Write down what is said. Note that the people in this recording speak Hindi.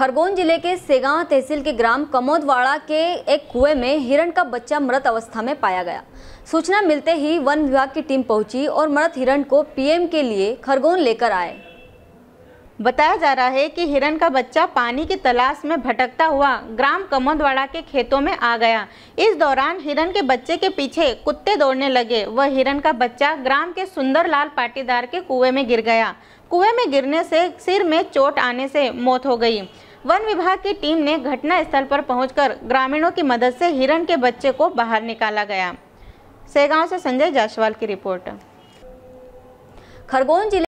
खरगोन जिले के सेगांव तहसील के ग्राम कमोदवाड़ा के एक कुएं में हिरण का बच्चा मृत अवस्था में पाया गया सूचना मिलते ही वन विभाग की टीम पहुंची और मृत हिरण को पीएम के लिए खरगोन लेकर आए बताया जा रहा है कि हिरण का बच्चा पानी की तलाश में भटकता हुआ ग्राम कमोदवाड़ा के खेतों में आ गया इस दौरान हिरण के बच्चे के पीछे कुत्ते दौड़ने लगे वह हिरण का बच्चा ग्राम के सुंदरलाल पाटीदार के कुएं में गिर गया कुएं में गिरने से सिर में चोट आने से मौत हो गई वन विभाग की टीम ने घटना स्थल पर पहुंचकर ग्रामीणों की मदद से हिरण के बच्चे को बाहर निकाला गया सेगांव से संजय जायसवाल की रिपोर्ट खरगोन जिले